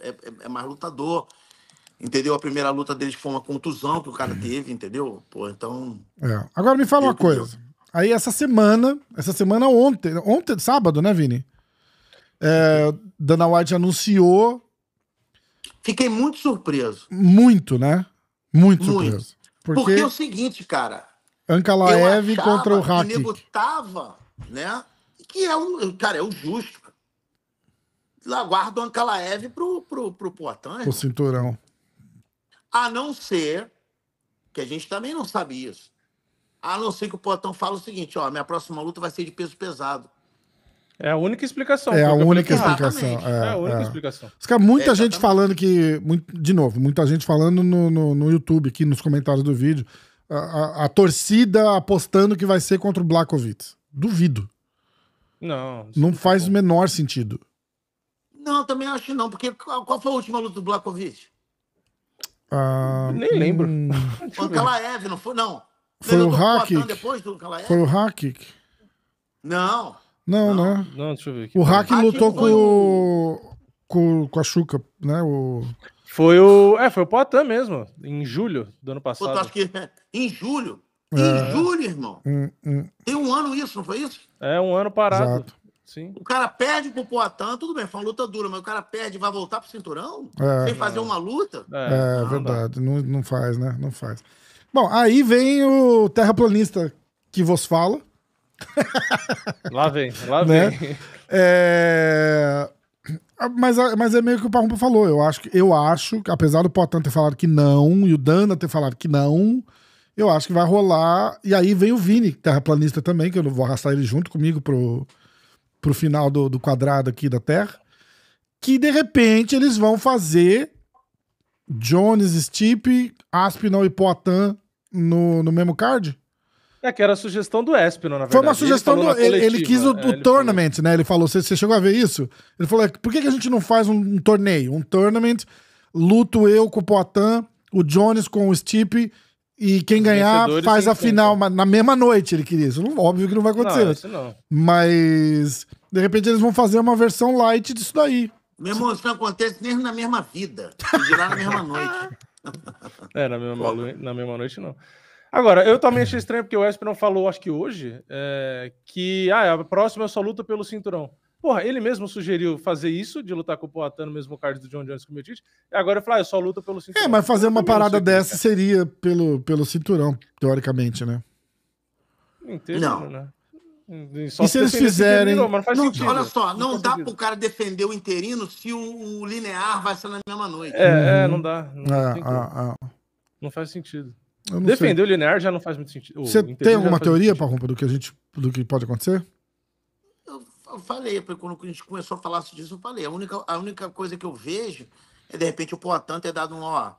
É, é, é, mais lutador. Entendeu? A primeira luta deles foi uma contusão que o cara teve, entendeu? Pô, então. É. Agora me fala uma coisa. Aí essa semana, essa semana ontem, ontem, sábado, né, Vini? É, Dana White anunciou. Fiquei muito surpreso. Muito, né? Muito, muito. surpreso. Porque... Porque... é o seguinte, cara. Ankalaev contra o Hack. O nego tava, né? Que é um, cara, é o justo guarda o Ankalaev pro, pro, pro Poitin. O cinturão. A não ser, que a gente também não sabe isso, a não ser que o Poitin fala o seguinte, ó, minha próxima luta vai ser de peso pesado. É a única explicação. É a única explicação. É, é, a única é. explicação. Fica muita é, gente falando que. Muito, de novo, muita gente falando no, no, no, YouTube, aqui nos comentários do vídeo. A, a, a torcida apostando que vai ser contra o Blakovic. Duvido. Não, não faz o menor sentido. Não, também acho não, porque qual, qual foi a última luta do Blakovic? Ah, Nem lembro. Hum, foi o Kalaev, não foi? Não. Foi o hack. Foi o hack. Não. Não, não. Né? Não, deixa eu ver aqui. O hack lutou com, o... com, com a Xuca, né? O... Foi o. É, foi o Poitin mesmo, em julho do ano passado. Pô, acho que é, em julho? É. Em julho, irmão. Hum, hum. Tem um ano isso, não foi isso? É, um ano parado. Exato. Sim. O cara perde pro Poatan, tudo bem, foi uma luta dura, mas o cara perde e vai voltar pro cinturão? É, sem fazer uma luta? É, é verdade, não, não faz, né? Não faz. Bom, aí vem o terraplanista que vos fala. Lá vem, lá né? vem. É... Mas, mas é meio que o Parrumpa falou. Eu acho, eu acho, apesar do Potan ter falado que não, e o Dana ter falado que não, eu acho que vai rolar. E aí vem o Vini, terraplanista também, que eu vou arrastar ele junto comigo pro, pro final do, do quadrado aqui da Terra, que de repente eles vão fazer Jones, Stipe, Aspinall e Poitin no, no mesmo card? É que era a sugestão do Aspinall, na verdade. Foi uma sugestão ele do. Ele, ele, quis o, é, o ele tournament, falou. né? Ele falou: você, você chegou a ver isso? Ele falou: é, por que, que a gente não faz um, um torneio? Um tournament, luto eu com o Poitin, o Jones com o Stipe e quem ganhar faz a final na mesma noite, ele queria. Isso óbvio que não vai acontecer. Não, isso não. Mas, de repente, eles vão fazer uma versão light disso daí. Mesmo isso não acontece nem na mesma vida. De lá na mesma noite. é, na mesma, na mesma noite não. Agora, eu também achei estranho porque o Esper não falou, acho que hoje, é, que ah, a próxima é só luta pelo cinturão. Porra, ele mesmo sugeriu fazer isso, de lutar com o Poatan no mesmo card do John Jones com o Miocic. E agora eu falo, ah, eu só luto pelo cinturão. É, mas fazer uma parada dessa cara. seria pelo, pelo cinturão, teoricamente, né? não. Né? Só e se eles fizerem. Não, não, olha só, não, não dá sentido. pro cara defender o interino se o, o, linear vai ser na mesma noite. É, é uhum. é não dá. Não, ah, ah, ah. não faz sentido. Defender sei. o linear já não faz muito sentido. Você tem alguma teoria, Parrumpa, do que a gente do que pode acontecer? eu falei, quando a gente começou a falar disso, eu falei, a única, a única coisa que eu vejo é, de repente, o Poitin ter dado um, ó,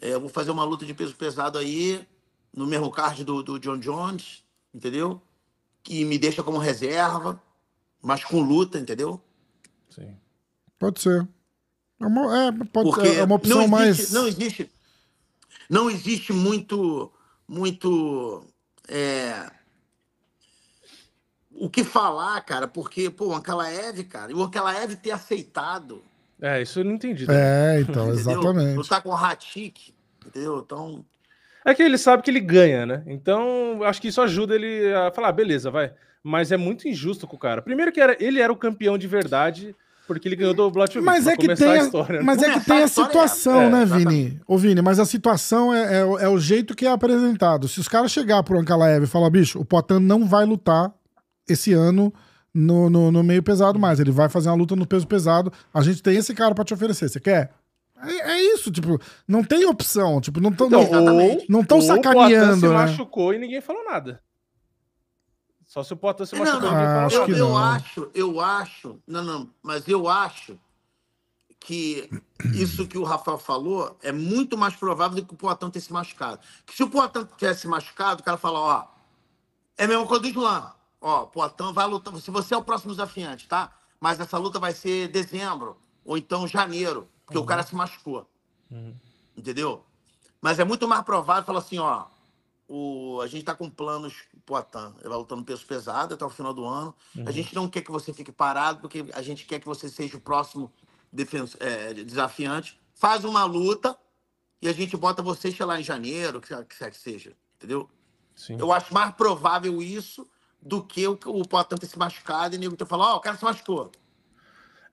é, eu vou fazer uma luta de peso pesado aí, no mesmo card do, do John Jones, entendeu? Que me deixa como reserva, mas com luta, entendeu? Sim. Pode ser. É uma, é, pode Porque ser, é uma opção não existe, mais. Não existe. Não existe muito. Muito. É, o que falar, cara, porque, pô, o Ankalaev, cara, e o Ankalaev ter aceitado. É, isso eu não entendi. Né? É, então, exatamente. Lutar tá com o Hatik, entendeu? Então. É que ele sabe que ele ganha, né? Então, acho que isso ajuda ele a falar, ah, beleza, vai. Mas é muito injusto com o cara. Primeiro que era, ele era o campeão de verdade, porque ele ganhou do Blachowicz. Mas é que tem a, história, né? mas é que tem a é situação, né, é, né, Vini? Ô, Vini, mas a situação é, é, é, o jeito que é apresentado. Se os caras chegar pro Ankalaev e falar, bicho, o Potan não vai lutar esse ano no, no, no, meio pesado mais. Ele vai fazer uma luta no peso pesado. A gente tem esse cara para te oferecer. Você quer? É, é, isso, tipo, não tem opção. Tipo, não estão então, não, não tão sacaneando. O se né? machucou e ninguém falou nada. Só se o Poitin se machucou. Não, não, ah, acho eu, que eu acho, eu acho, não, não, mas eu acho que isso que o Rafael falou é muito mais provável do que o Poitin ter se machucado. Que se o Poitin tivesse se machucado, o cara fala, ó, é a mesma coisa do Islã. Ó, Poitin vai lutar. Se você é o próximo desafiante, tá? Mas essa luta vai ser dezembro ou então janeiro, porque uhum. o cara se machucou. Uhum. Entendeu? Mas é muito mais provável falar assim, ó. O, a gente tá com planos Poitin. Ele vai lutando peso pesado até o final do ano. Uhum. A gente não quer que você fique parado, porque a gente quer que você seja o próximo defenso, é, desafiante. Faz uma luta e a gente bota você lá em janeiro, que, quer que seja. Entendeu? Sim. Eu acho mais provável isso do que o, o Potan ter se machucado e o nego ter falado, ó, oh, o cara se machucou.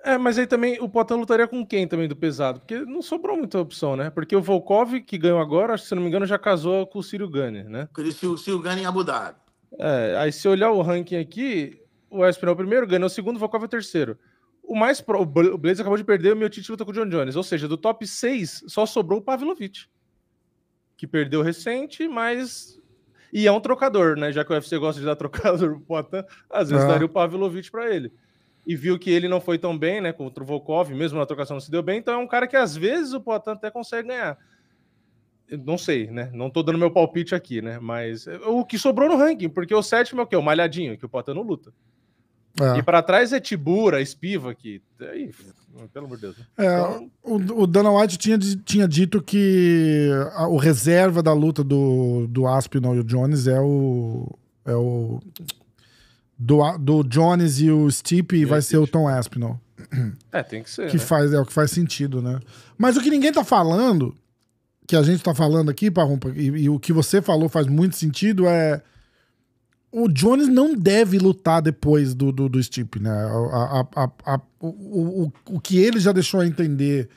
É, mas aí também o Potan lutaria com quem também do pesado? Porque não sobrou muita opção, né? Porque o Volkov, que ganhou agora, se não me engano, já casou com o Ciro Gane, né? O Ciro Gane em Abu Dhabi. É, aí se olhar o ranking aqui, o Espinal é o primeiro, ganhou o segundo, o Volkov é o terceiro. O mais pro, o Blaze acabou de perder, o meu título com o John Jones. Ou seja, do top 6, só sobrou o Pavlovich, que perdeu recente, mas e é um trocador, né? Já que o UFC gosta de dar trocador pro Poitin, às vezes é. daria o Pavlovich para ele. E viu que ele não foi tão bem, né? Com o Trovokov, mesmo na trocação não se deu bem. Então é um cara que às vezes o Poitin até consegue ganhar. Não sei, né? Não tô dando meu palpite aqui, né? Mas eh, o que sobrou no ranking, porque o sétimo é o quê? O malhadinho, que o Poitin não luta. É. E para trás é Tibura, Espiva, que. Aí, pelo amor de Deus. Né? É, então... o, o, Dana White tinha, tinha dito que a, o reserva da luta do, do Aspinall e o Jones é o. É o do, do Jones e o Stipe e vai ser o Tom Aspinall. É, tem que ser. Que né? faz, é o que faz sentido, né? Mas o que ninguém tá falando, que a gente tá falando aqui, Parrumpa, e, e o que você falou faz muito sentido, é o Jones não deve lutar depois do, do, do Stipe, né? A, a, a, o, o, o que ele já deixou a entender.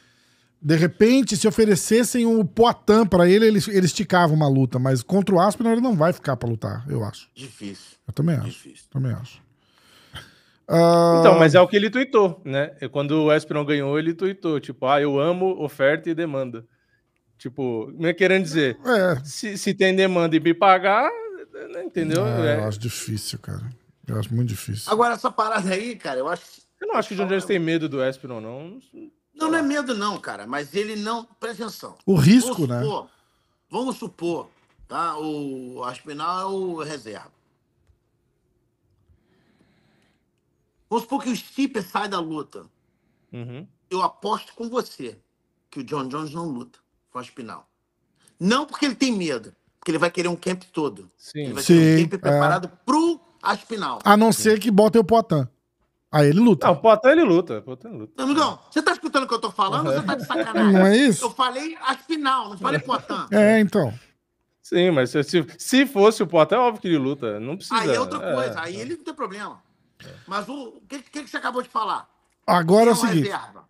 De repente, se oferecessem o um Poitin para ele, ele, ele esticava uma luta, mas contra o Aspen ele não vai ficar para lutar, eu acho. Difícil. Eu também acho. Difícil. Também acho. Uh... Então, ah, mas é o que ele tuitou, né? É quando o Aspinall ganhou, ele tuitou, tipo, ah, eu amo oferta e demanda. Tipo, me querendo dizer, é. se, se tem demanda e me pagar, né, entendeu? Ah, é, eu acho difícil, cara. Eu acho muito difícil. Agora, essa parada aí, cara, eu acho. Eu não acho que o John Jones tem medo do Espinal, não. Não, não é medo, não, cara. Mas ele não. Presta atenção. O risco, vamos né? supor, né? Vamos supor, tá? O Aspinal é o reserva. Vamos supor que o Stipe sai da luta. Uhum. Eu aposto com você que o John Jones não luta com o Aspinal. Não porque ele tem medo, porque ele vai querer um camp todo. Sim. Ele vai Sim, querer um camp é. preparado pro Aspinal. A não ser que botem o Potan. Aí ele luta. Não, o Potan ele luta. O Potan luta. Amigão, você tá escutando o que eu tô falando uhum. ou você tá de sacanagem? Não é isso? Eu falei Aspinal, não falei Potan. É, então. Sim, mas se, se fosse o Potan, é óbvio que ele luta. Não precisa. Aí é outra é. coisa. É, aí ele não tem problema. Mas o que, que, que você acabou de falar? Agora é o é seguinte. Reserva.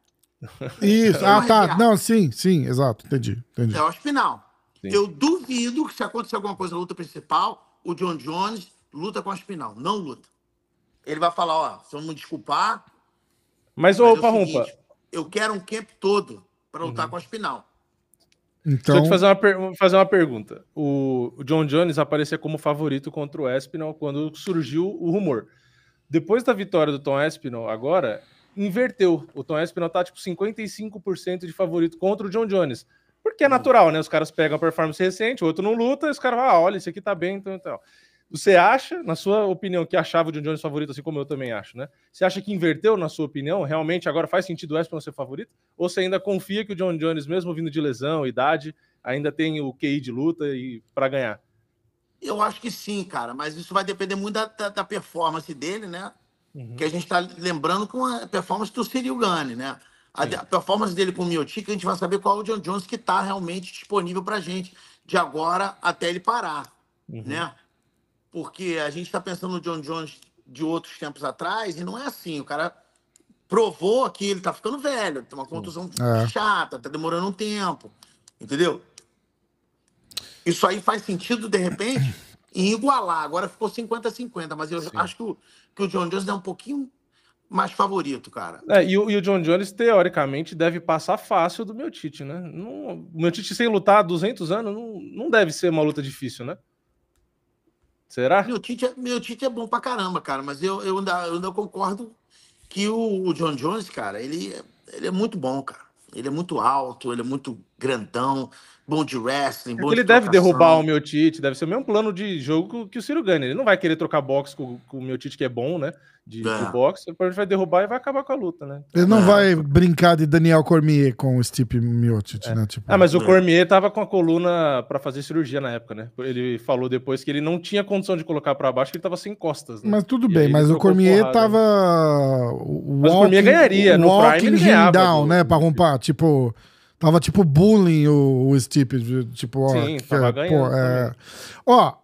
Isso, é ah, tá. Não, sim, sim, exato. Entendi. entendi. É o Aspinal. Eu duvido que se acontecer alguma coisa na luta principal, o John Jones luta com a Espinal. Não luta. Ele vai falar, ó, se eu não me desculpar... Mas, ô, é Parrumpa... É eu quero um camp todo para lutar uhum. com a Espinal. Então... Deixa eu te fazer uma, per... fazer uma pergunta. O... o John Jones aparecia como favorito contra o Espinal quando surgiu o rumor. Depois da vitória do Tom Espinal, agora, inverteu. O Tom Espinal tá tipo 55% de favorito contra o John Jones. Porque é uhum. natural, né? Os caras pegam a performance recente, o outro não luta, e os caras falam, ah, olha, esse aqui tá bem, então e então. tal. Você acha, na sua opinião, que achava o John Jones favorito, assim como eu também acho, né? Você acha que inverteu, na sua opinião? Realmente agora faz sentido o Espinal ser favorito? Ou você ainda confia que o John Jones, mesmo vindo de lesão, idade, ainda tem o QI de luta e para ganhar? Eu acho que sim, cara, mas isso vai depender muito da, da, da performance dele, né? Uhum. Que a gente está lembrando com a performance do Ciril Gane, né? A, a, performance dele com o Miotic, a gente vai saber qual é o John Jones que está realmente disponível para a gente de agora até ele parar, uhum. né? Porque a gente está pensando no John Jones de outros tempos atrás e não é assim. O cara provou que ele está ficando velho, tem tá uma contusão é. chata, está demorando um tempo, entendeu? Isso aí faz sentido, de repente, em igualar. Agora ficou 50-50, mas eu Sim. acho que o, que o John Jones é um pouquinho mais favorito, cara. É, e, o, e, o John Jones, teoricamente, deve passar fácil do meu Tite, né? Não, meu Tite sem lutar há 200 anos não, não deve ser uma luta difícil, né? Será? Meu Tite, é, meu Tite é bom pra caramba, cara, mas eu, eu, ainda, eu ainda concordo que o, o John Jones, cara, ele, ele é muito bom, cara. Ele é muito alto, ele é muito grandão, bom de wrestling, é bom Ele de deve derrubar o meu Tite, deve ser o mesmo plano de jogo que o Ciro Gane. Ele não vai querer trocar boxe com, com o meu Tite, que é bom, né? de, é. de boxe, depois vai derrubar e vai acabar com a luta, né? Ele não é. vai brincar de Daniel Cormier com o Stipe Miocic, é. né? Tipo... Ah, mas o é. Cormier tava com a coluna para fazer cirurgia na época, né? Ele falou depois que ele não tinha condição de colocar para baixo, que ele tava sem costas. Né? Mas tudo e bem, né? mas o Cormier porrada, tava. Né? Walking, mas o Cormier ganharia, no Prime ele ganhava. Down, do... né? Pra romper, tipo. Tava tipo bullying o, o Stipe, tipo, ó, Sim, que, tava é, ganhando, pô, é... ó,